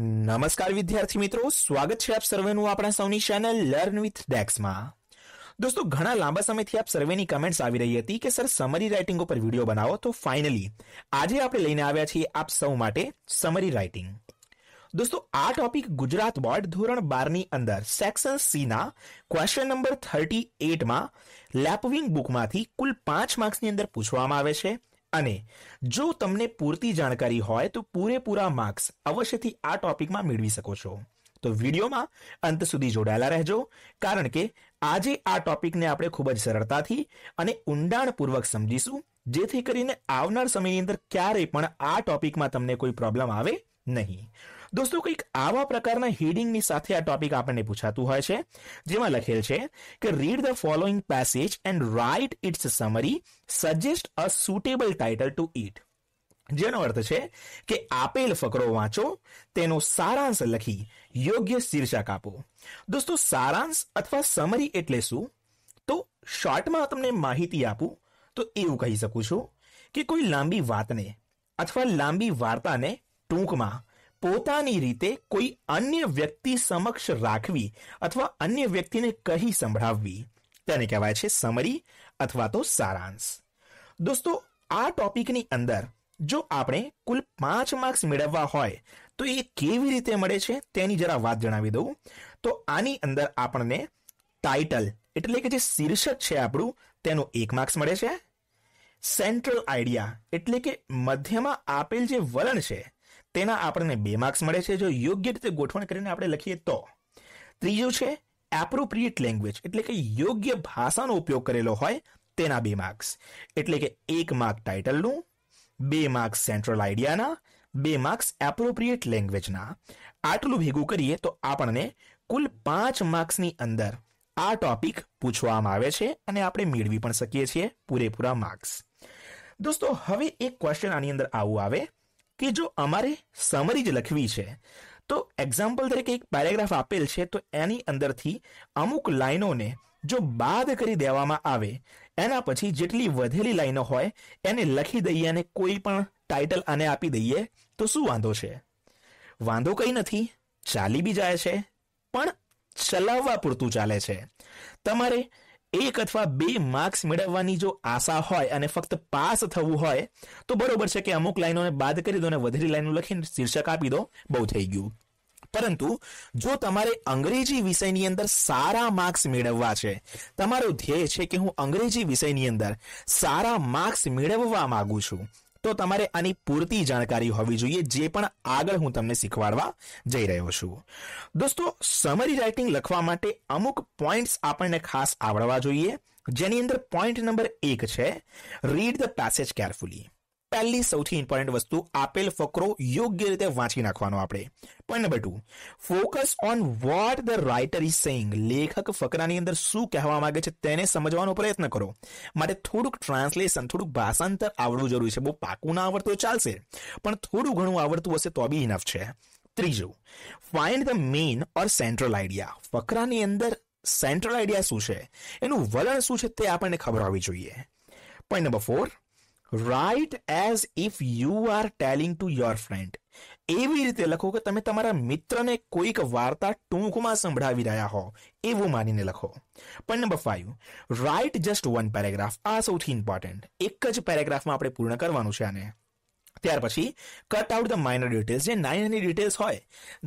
નમસ્કાર વિદ્યાર્થી મિત્રો સ્વાગત છે આપ સર્વેનું આપણા સૌની ચેનલ લર્ન વિથ ડેક્સમાં દોસ્તો ઘણા લાંબા સમયથી આપ સર્વેની કમેન્ટ્સ આવી રહી હતી કે સર સમરી રાઇટિંગ ઉપર વિડીયો બનાવો તો ફાઇનલી આજે આપણે લઈને આવ્યા છીએ આપ સૌ માટે સમરી રાઇટિંગ દોસ્તો આ ટોપિક ગુજરાત બોર્ડ ધોરણ બારની અંદર સેક્શન સીના ક્વેશ્ચન નંબર થર્ટી એટમાં લેપવિંગ બુકમાંથી કુલ પાંચ માર્ક્સની અંદર પૂછવામાં આવે છે અને જો તમને પૂરતી જાણકારી હોય તો પૂરેપૂરા માર્ક્સ અવશ્યથી આ ટોપિકમાં મેળવી શકો છો તો વિડીયોમાં અંત સુધી જોડાયેલા રહેજો કારણ કે આજે આ ટોપિકને આપણે ખૂબ જ સરળતાથી અને ઊંડાણપૂર્વક સમજીશું જેથી કરીને આવનાર સમયની અંદર ક્યારેય પણ આ ટોપિકમાં તમને કોઈ પ્રોબ્લેમ આવે નહીં દોસ્તો કંઈક આવા પ્રકારના હેડિંગની સાથે આ ટોપિક આપણને પૂછાતું હોય છે જેમાં લખેલ છે કે read the following passage and write its summary suggest a suitable title to it જેનો અર્થ છે કે આપેલ ફકરો વાંચો તેનો સારાંશ લખી યોગ્ય શીર્ષક આપો દોસ્તો સારાંશ અથવા સમરી એટલે શું તો શોર્ટમાં તમને માહિતી આપું તો એવું કહી શકું છું કે કોઈ લાંબી વાતને અથવા લાંબી વાર્તાને ટૂંકમાં પોતાની રીતે કોઈ અન્ય વ્યક્તિ સમક્ષ રાખવી અથવા અન્ય વ્યક્તિને કહી સંભળાવવી તેને કહેવાય છે સમરી અથવા તો સારાંશ દોસ્તો આ ટોપિકની અંદર જો આપણે કુલ પાંચ માર્ક્સ મેળવવા હોય તો એ કેવી રીતે મળે છે તેની જરા વાત જણાવી દઉં તો આની અંદર આપણને ટાઇટલ એટલે કે જે શીર્ષક છે આપણું તેનું એક માર્ક્સ મળે છે સેન્ટ્રલ આઈડિયા એટલે કે મધ્યમાં આપેલ જે વલણ છે તેના આપણને બે માર્ક્સ મળે છે જો યોગ્ય રીતે ગોઠવણ કરીને આપણે લખીએ તો ત્રીજું છે એપ્રોપ્રિએટ લેંગ્વેજ એટલે કે યોગ્ય ભાષાનો ઉપયોગ કરેલો હોય તેના બે માર્ક્સ એટલે કે એક માર્ક ટાઇટલનું બે માર્ક્સ સેન્ટ્રલ આઈડિયાના બે માર્ક્સ એપ્રોપ્રિએટ લેંગ્વેજના આટલું ભેગું કરીએ તો આપણને કુલ પાંચ માર્ક્સની અંદર આ ટોપિક પૂછવામાં આવે છે અને આપણે મેળવી પણ શકીએ છીએ પૂરેપૂરા માર્ક્સ દોસ્તો હવે એક ક્વેશ્ચન આની અંદર આવું આવે કે જો અમારે સમરી જ લખવી છે તો એક્ઝામ્પલ તરીકે એક પેરેગ્રાફ આપેલ છે તો એની અંદરથી અમુક લાઈનોને જો બાદ કરી દેવામાં આવે એના પછી જેટલી વધેલી લાઈનો હોય એને લખી દઈએ અને કોઈ પણ ટાઇટલ આને આપી દઈએ તો શું વાંધો છે વાંધો કંઈ નથી ચાલી બી જાય છે પણ ચલાવવા પૂરતું ચાલે છે તમારે એક અથવા બે માર્ક્સ મેળવવાની જો આશા હોય અને ફક્ત પાસ થવું હોય તો બરોબર છે કે અમુક લાઈનોને બાદ કરી દો અને વધેલી લાઇનો લખીને શીર્ષક આપી દો બહુ થઈ ગયું પરંતુ જો તમારે અંગ્રેજી વિષયની અંદર સારા માર્ક્સ મેળવવા છે તમારો ધ્યેય છે કે હું અંગ્રેજી વિષયની અંદર સારા માર્ક્સ મેળવવા માંગુ છું તો તમારે આની પૂરતી જાણકારી હોવી જોઈએ જે પણ આગળ હું તમને શીખવાડવા જઈ રહ્યો છું દોસ્તો સમરી રાઇટિંગ લખવા માટે અમુક પોઈન્ટ્સ આપણને ખાસ આવડવા જોઈએ જેની અંદર પોઈન્ટ નંબર એક છે રીડ ધ પેસેજ કેરફુલી પહેલી સૌથી ઇમ્પોર્ટન્ટ વસ્તુ આપેલ ફકરો યોગ્ય રીતે વાંચી નાખવાનો આપણે point number two focus on what the writer is saying લેખક ફકરાની અંદર શું કહેવા માંગે છે તેને સમજવાનો પ્રયત્ન કરો માટે થોડુંક ટ્રાન્સલેશન થોડુંક ભાષાંતર આવડવું જરૂરી છે બહુ પાકું ના આવડતું ચાલશે પણ થોડું ઘણું આવડતું હશે તો બી ઇનફ છે ત્રીજું find the main or central idea ફકરાની અંદર સેન્ટ્રલ આઈડિયા શું છે એનું વલણ શું છે તે આપણને ખબર હોવી જોઈએ point number four write as if you are telling to your friend એવી રીતે લખો કે તમે તમારા મિત્રને કોઈક વાર્તા ટૂંકમાં સંભળાવી રહ્યા હો એવું માનીને લખો પણ number five write just one paragraph આ સૌથી ઇમ્પોર્ટન્ટ એક જ પેરેગ્રાફમાં આપણે પૂર્ણ કરવાનું છે આને ત્યાર પછી cut out the minor details જે નાની નાની ડિટેલ્સ હોય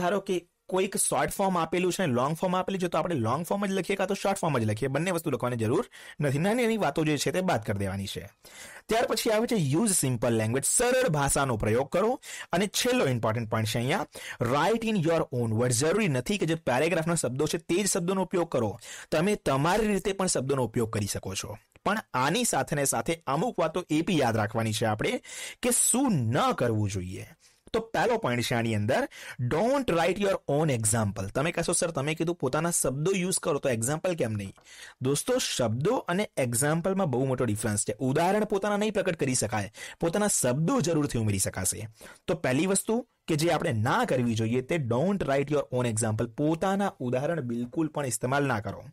ધારો કે કોઈક શોર્ટ ફોર્મ આપેલું છે લોંગ ફોર્મ આપેલું છે તો આપણે લોંગ ફોર્મ જ લખીએ કાં તો શોર્ટ ફોર્મ જ લખીએ બંને વસ્તુ લખવાની જરૂર નથી નાની એની વાતો જે છે તે બાદ કરી દેવાની છે ત્યાર પછી આવે છે યુઝ સિમ્પલ લેંગ્વેજ સરળ ભાષાનો પ્રયોગ કરો અને છેલ્લો ઇમ્પોર્ટન્ટ પોઈન્ટ છે અહીંયા write in your own word જરૂરી નથી કે જે પેરેગ્રાફના શબ્દો છે તે જ શબ્દોનો ઉપયોગ કરો તમે તમારી રીતે પણ શબ્દોનો ઉપયોગ કરી શકો છો પણ આની સાથે ને સાથે અમુક વાતો એ બી યાદ રાખવાની છે આપણે કે શું ન કરવું જોઈએ તો પહેલો પોઈન્ટ છે આની અંદર don't write your own example તમે કહેશો સર તમે કીધું પોતાના શબ્દો યુઝ કરો તો એક્ઝામ્પલ કેમ નહીં દોસ્તો શબ્દો અને એક્ઝામ્પલમાં બહુ મોટો ડિફરન્સ છે ઉદાહરણ પોતાના નહીં પ્રગટ કરી શકાય પોતાના શબ્દો જરૂરથી ઉમેરી શકાશે તો પહેલી વસ્તુ કે જે આપણે ના કરવી જોઈએ તે don't write your own example પોતાના ઉદાહરણ બિલકુલ પણ ઇસ્તેમાલ ના કરો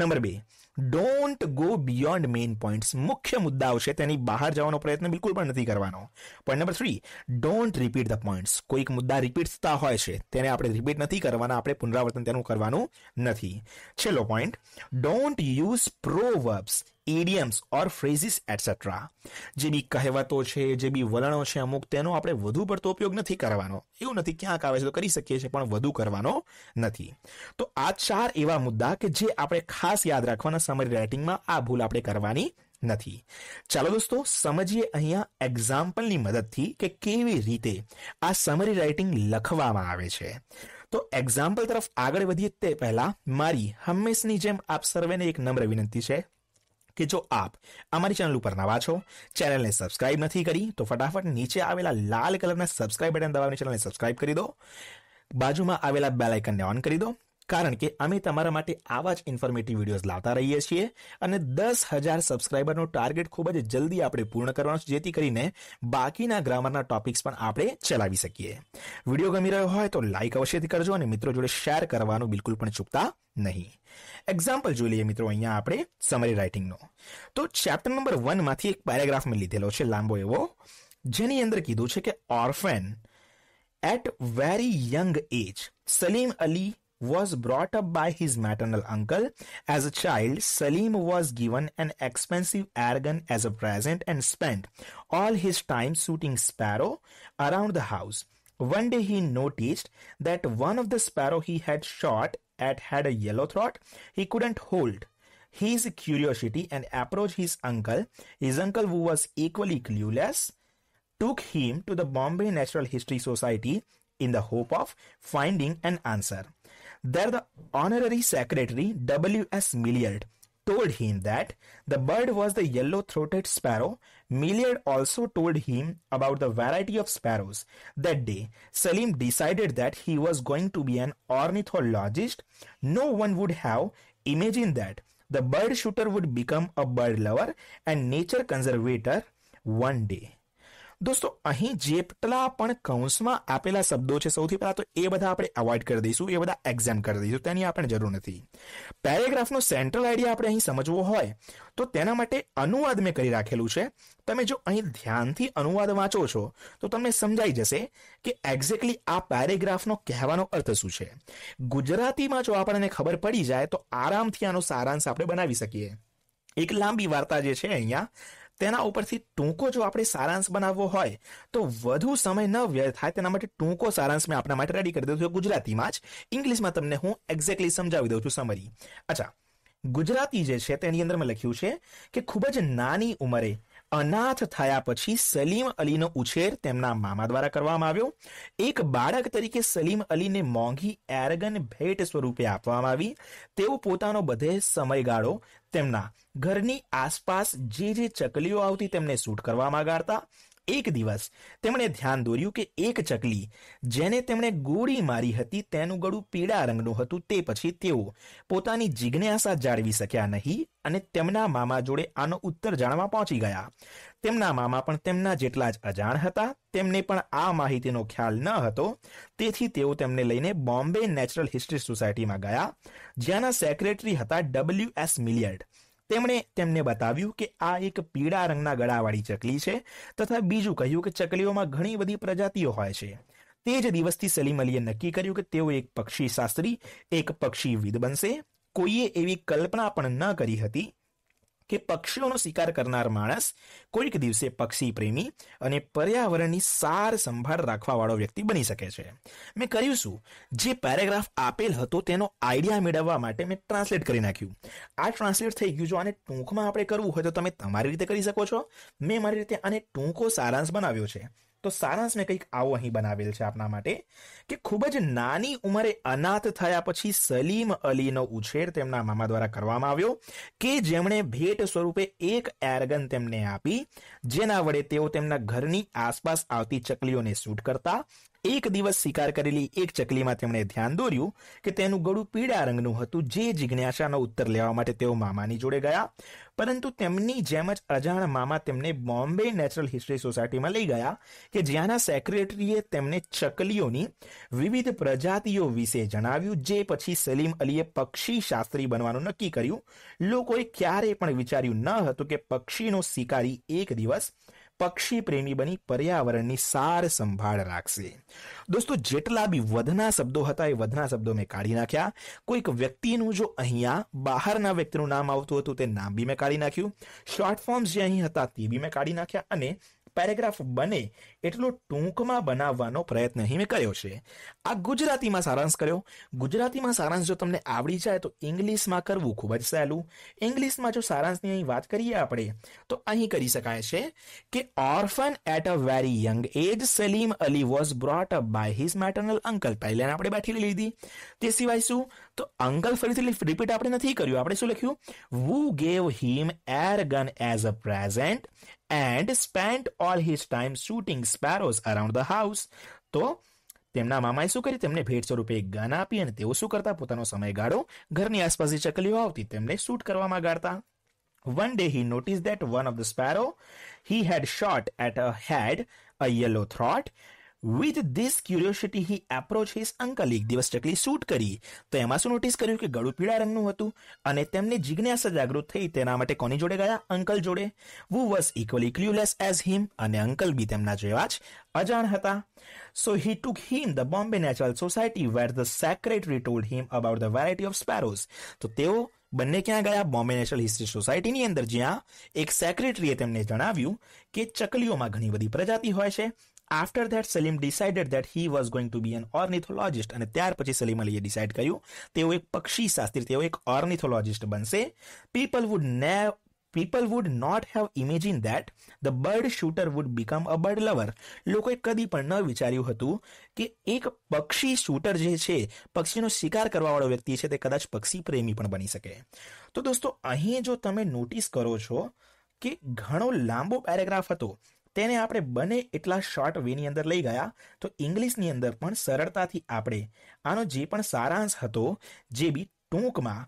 નંબર બે don't go beyond main points મુખ્ય મુદ્દાઓ છે તેની બહાર જવાનો પ્રયત્ન બિલકુલ પણ નથી કરવાનો point number three don't repeat the points કોઈક મુદ્દા રિપીટ થતા હોય છે તેને આપણે રિપીટ નથી કરવાના આપણે પુનરાવર્તન તેનું કરવાનું નથી છેલ્લો point don't use proverbs idioms or phrases etcetera જે બી કહેવતો છે જે બી વલણો છે અમુક તેનો આપણે વધુ પડતો ઉપયોગ નથી કરવાનો એવું નથી ક્યાંક આવે છે તો કરી શકીએ છીએ પણ વધુ કરવાનો નથી તો આ ચાર એવા મુદ્દા કે જે આપણે ખાસ યાદ રાખવાના સમરી રાઇટિંગમાં આ ભૂલ આપણે કરવાની નથી ચાલો દોસ્તો સમજીએ અહીંયા એક્ઝામ્પલની મદદથી કે કેવી રીતે આ સમરી રાઇટિંગ લખવામાં આવે છે તો એક્ઝામ્પલ તરફ આગળ વધીએ તે પહેલા મારી હંમેશની જેમ આપ સર્વેને એક નમ્ર વિનંતી છે કે જો આપ અમારી ચેનલ ઉપર નવા છો ચેનલને સબસ્ક્રાઇબ નથી કરી તો ફટાફટ નીચે આવેલા લાલ કલરના સબસ્ક્રાઇબ બટન દબાવીને ચેનલને સબસ્ક્રાઇબ કરી દો બાજુમાં આવેલા બેલ આઇકનને ઓન કરી દો કારણ કે અમે તમારા માટે આવા જ ઇન્ફોર્મેટિવ વિડીયોઝ લાવતા રહીએ છીએ અને દસ હજાર સબસ્ક્રાઈબરનો ટાર્ગેટ ખૂબ જ જલ્દી આપણે પૂર્ણ કરવાનો છે જેથી કરીને બાકીના ગ્રામરના ટોપિક્સ પણ આપણે ચલાવી શકીએ વિડીયો ગમી રહ્યો હોય તો લાઇક અવશ્યથી કરજો અને મિત્રો જોડે શેર કરવાનું બિલકુલ પણ ચૂકતા નહીં એક્ઝામ્પલ જોઈ લઈએ મિત્રો અહીંયા આપણે સમરી રાઇટિંગનો તો ચેપ્ટર નંબર વનમાંથી એક પેરેગ્રાફ મેં લીધેલો છે લાંબો એવો જેની અંદર કીધું છે કે orphan at very young age Salim Ali was brought up by his maternal uncle. As a child, Salim was given an expensive airgun as a present and spent all his time shooting sparrow around the house. One day he noticed that one of the sparrow he had shot at had a yellow throat he couldn't hold. His curiosity and approached his uncle. His uncle, who was equally clueless, took him to the Bombay Natural History Society in the hope of finding an answer. There, the honorary secretary W.S. Milliard told him that the bird was the yellow throated sparrow. Milliard also told him about the variety of sparrows. That day, Salim decided that he was going to be an ornithologist. No one would have imagined that the bird shooter would become a bird lover and nature conservator one day. દોસ્તો અહીં જેટલા પણ કૌંસમાં આપેલા શબ્દો છે સૌથી પહેલા તો એ બધા આપણે અવોઇડ કરી દઈશું એ બધા એક્ઝામ કરી દઈશું તેની આપણે જરૂર નથી પેરેગ્રાફનો સેન્ટ્રલ આઈડિયા આપણે અહીં સમજવો હોય તો તેના માટે અનુવાદ મેં કરી રાખેલું છે તમે જો અહીં ધ્યાનથી અનુવાદ વાંચો છો તો તમને સમજાઈ જશે કે એક્ઝેક્ટલી આ પેરેગ્રાફનો કહેવાનો અર્થ શું છે ગુજરાતીમાં જો આપણને ખબર પડી જાય તો આરામથી આનો સારાંશ આપણે બનાવી શકીએ એક લાંબી વાર્તા જે છે અહીંયા તેના ઉપરથી ટૂંકો જો આપણે સારાંશ બનાવવો હોય તો વધુ સમય ન વ્યય થાય તેના માટે ટૂંકો સારાંશ મેં આપણા માટે રેડી કરી દઉં છું ગુજરાતીમાં જ ઇંગ્લિશમાં તમને હું એક્ઝેક્ટલી સમજાવી દઉં છું સમરી અચ્છા ગુજરાતી જે છે તેની અંદર મેં લખ્યું છે કે ખૂબ જ નાની ઉંમરે અનાથ થયા પછી સલીમ અલીનો ઉછેર તેમના મામા દ્વારા કરવામાં આવ્યો એક બાળક તરીકે સલીમ અલીને મોંઘી એરગન ભેટ સ્વરૂપે આપવામાં આવી તેઓ પોતાનો બધે સમયગાળો તેમના ઘરની આસપાસ જે જે ચકલીઓ આવતી તેમને શૂટ કરવામાં ગાળતા એક દિવસ તેમણે ધ્યાન દોર્યું કે એક ચકલી જેને તેમણે ગોળી મારી હતી તેનું ગળું પીળા રંગનું હતું તે પછી તેઓ પોતાની જિજ્ઞાસા જાળવી શક્યા નહીં અને તેમના મામા જોડે આનો ઉત્તર જાણવા પહોંચી ગયા તેમના મામા પણ તેમના જેટલા જ અજાણ હતા તેમને પણ આ માહિતીનો ખ્યાલ ન હતો તેથી તેઓ તેમને લઈને બોમ્બે નેચરલ હિસ્ટ્રી સોસાયટીમાં ગયા જ્યાંના સેક્રેટરી હતા ડબલ્યુ એસ મિલિયર્ડ તેમણે તેમને બતાવ્યું કે આ એક પીળા રંગના ગળાવાળી ચકલી છે તથા બીજું કહ્યું કે ચકલીઓમાં ઘણી બધી પ્રજાતિઓ હોય છે તે જ દિવસથી સલીમ અલીએ નક્કી કર્યું કે તેઓ એક પક્ષી શાસ્ત્રી એક પક્ષીવિદ બનશે કોઈએ એવી કલ્પના પણ ન કરી હતી કે પક્ષીઓનો શિકાર કરનાર માણસ કોઈક દિવસે પક્ષી પ્રેમી અને પર્યાવરણની સાર સંભાળ રાખવાવાળો વ્યક્તિ બની શકે છે મેં કર્યું શું જે પેરેગ્રાફ આપેલ હતો તેનો આઈડિયા મેળવવા માટે મેં ટ્રાન્સલેટ કરી નાખ્યું આ ટ્રાન્સલેટ થઈ ગયું જો આને ટૂંકમાં આપણે કરવું હોય તો તમે તમારી રીતે કરી શકો છો મેં મારી રીતે આને ટૂંકો સારાંશ બનાવ્યો છે તો સારાંશને કંઈક આવું અહીં બનાવેલ છે આપના માટે કે ખૂબ જ નાની ઉંમરે અનાથ થયા પછી સલીમ અલીનો ઉછેર તેમના મામા દ્વારા કરવામાં આવ્યો કે જેમણે ભેટ સ્વરૂપે એક એરગન તેમને આપી જેના વડે તેઓ તેમના ઘરની આસપાસ આવતી ચકલીઓને શૂટ કરતા એક દિવસ શિકાર કરેલી એક ચકલીમાં તેમણે ધ્યાન દોર્યું કે તેનું ગળું પીળા રંગનું હતું જે જિજ્ઞાસાનો ઉત્તર લેવા માટે તેઓ મામાની જોડે ગયા પરંતુ તેમની જેમ જ અજાણ મામા તેમને બોમ્બે નેચરલ હિસ્ટ્રી સોસાયટીમાં લઈ ગયા કે જ્યાંના સેક્રેટરીએ તેમને ચકલીઓની વિવિધ પ્રજાતિઓ વિશે જણાવ્યું જે પછી સલીમ અલીએ પક્ષી શાસ્ત્રી બનવાનું નક્કી કર્યું લોકોએ ક્યારેય પણ વિચાર્યું ન હતું કે પક્ષીનો શિકારી એક દિવસ પક્ષી પ્રેમી બની પર્યાવરણની સાર સંભાળ રાખશે દોસ્તો જેટલા બી વધના શબ્દો હતા એ વધના શબ્દો મેં કાઢી નાખ્યા કોઈક વ્યક્તિનું જો અહીંયા બહારના વ્યક્તિનું નામ આવતું હતું તે નામ બી મેં કાઢી નાખ્યું શોર્ટ ફોર્મ્સ જે અહીં હતા તે બી મેં કાઢી નાખ્યા અને પેરેગ્રાફ બને એટલું ટૂંકમાં બનાવવાનો પ્રયત્ન અહીં મેં કર્યો છે આ ગુજરાતીમાં સારાંશ કર્યો ગુજરાતીમાં સારાંશ જો તમને આવડી જાય તો ઇંગ્લિશમાં કરવું ખૂબ જ સહેલું ઇંગ્લિશમાં જો સારાંશની અહીં વાત કરીએ આપણે તો અહીં કરી શકાય છે કે orphan at a very young age Salim Ali was brought up by his maternal uncle પહેલાને આપણે બેઠી લીધી તે સિવાય શું તો અંકલ ફરીથી રિપીટ આપણે નથી કર્યું આપણે શું લખ્યું who gave him air gun as a present and spent all his time shooting sparrows around the house તો તેમના મામાએ શું કર્યું તેમને ભેટ સ્વરૂપે એક ગન આપી અને તેઓ શું કરતા પોતાનો સમય ગાળો ઘરની આસપાસની ચકલીઓ આવતી તેમને શૂટ કરવામાં ગાળતા one day he notice that one of the sparrow he had shot at a had a yellow throat with this curiosity he approach his uncle એક દિવસ ચકલી શૂટ કરી તો એમાં શું નોટિસ કર્યું કે ગળું પીળા રંગનું હતું અને તેમની જિજ્ઞાસા જાગૃત થઈ તેના માટે કોની જોડે ગયા અંકલ જોડે who was equally clueless as him અને અંકલ બી તેમના જેવા જ અજાણ હતા so he took him the Bombay Natural Society where the secretary told him about the variety of sparrows તો તેઓ બંને ક્યાં ગયા બોમ્બે નેશનલ હિસ્ટ્રી સોસાયટીની અંદર જ્યાં એક સેક્રેટરીએ તેમને જણાવ્યું કે ચકલીઓમાં ઘણી બધી પ્રજાતિ હોય છે after that Salim decided that he was going to be an ornithologist અને ત્યાર પછી સલીમ અલીએ ડિસાઇડ કર્યું તેઓ એક પક્ષી શાસ્ત્રી તેઓ એક ઓર્નિથોલોજિસ્ટ બનશે પીપલ વુડ ને people would not have imagine that the bird shooter would become a bird lover લોકોએ કદી પણ ન વિચાર્યું હતું કે એક પક્ષી શૂટર જે છે પક્ષીનો શિકાર કરવાવાળો વ્યક્તિ છે તે કદાચ પક્ષી પ્રેમી પણ બની શકે તો દોસ્તો અહીં જો તમે નોટિસ કરો છો કે ઘણો લાંબો પેરેગ્રાફ હતો તેને આપણે બને એટલા શોર્ટ વેની અંદર લઈ ગયા તો ઇંગ્લિશની અંદર પણ સરળતાથી આપણે આનો જે પણ સારાંશ હતો જે બી ટૂંકમાં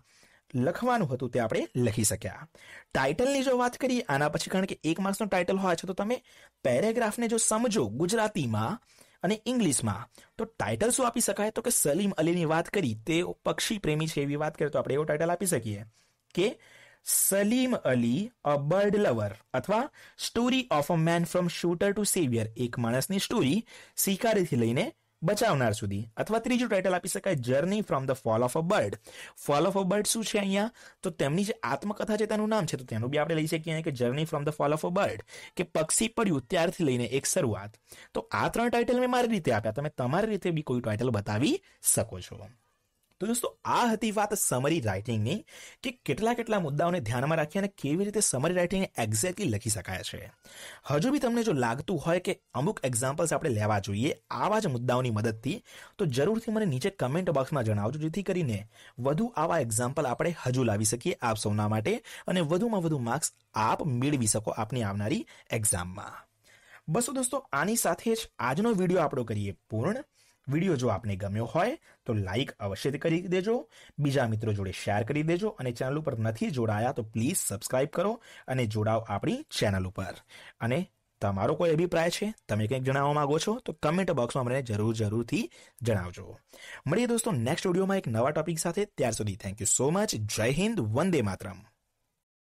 લખવાનું હતું તે આપણે લખી શક્યા ટાઇટલની જો વાત કરીએ આના પછી કારણ કે એક માર્ક્સનો ટાઇટલ હોય છે તો તમે પેરેગ્રાફને જો સમજો ગુજરાતીમાં અને ઇંગ્લિશમાં તો ટાઇટલ શું આપી શકાય તો કે સલીમ અલીની વાત કરી તે પક્ષી પ્રેમી છે એવી વાત કરીએ તો આપણે એવો ટાઇટલ આપી શકીએ કે Salim Ali a bird lover અથવા story of a man from shooter to saviour એક માણસની સ્ટોરી શિકારીથી લઈને બચાવનાર સુધી અથવા ત્રીજું ટાઇટલ આપી શકાય journey from the fall of a bird fall of a bird શું છે અહીંયા તો તેમની જે આત્મકથા છે તેનું નામ છે તો તેનું બી આપણે લઈ શકીએ કે journey from the fall of a bird કે પક્ષી પડ્યું ત્યારથી લઈને એક શરૂઆત તો આ ત્રણ ટાઇટલ મેં મારી રીતે આપ્યા તમે તમારી રીતે બી કોઈ ટાઇટલ બતાવી શકો છો તો દોસ્તો આ હતી વાત સમરી રાઇટિંગની કે કેટલા કેટલા મુદ્દાઓને ધ્યાનમાં રાખી અને કેવી રીતે સમરી રાઇટિંગ એક્ઝેક્ટલી લખી શકાય છે હજુ બી તમને જો લાગતું હોય કે અમુક એક્ઝામ્પલ્સ આપણે લેવા જોઈએ આવા જ મુદ્દાઓની મદદથી તો જરૂરથી મને નીચે કમેન્ટ બોક્સમાં જણાવજો જેથી કરીને વધુ આવા એક્ઝામ્પલ આપણે હજુ લાવી શકીએ આપ સૌના માટે અને વધુમાં વધુ માર્ક્સ આપ મેળવી શકો આપની આવનારી એક્ઝામમાં બસો દોસ્તો આની સાથે જ આજનો વિડીયો આપણો કરીએ પૂર્ણ વિડીયો જો આપને ગમ્યો હોય તો લાઈક અવશ્ય કરી દેજો બીજા મિત્રો જોડે શેર કરી દેજો અને ચેનલ ઉપર નથી જોડાયા તો પ્લીઝ સબસ્ક્રાઇબ કરો અને જોડાઓ આપણી ચેનલ ઉપર અને તમારો કોઈ અભિપ્રાય છે તમે કંઈક જણાવવા માંગો છો તો કમેન્ટ બોક્સમાં મને જરૂર જરૂરથી જણાવજો મળીએ દોસ્તો નેક્સ્ટ વિડીયોમાં એક નવા ટોપિક સાથે ત્યાર સુધી થેન્ક યુ સો મચ જય હિન્દ વંદે માતરમ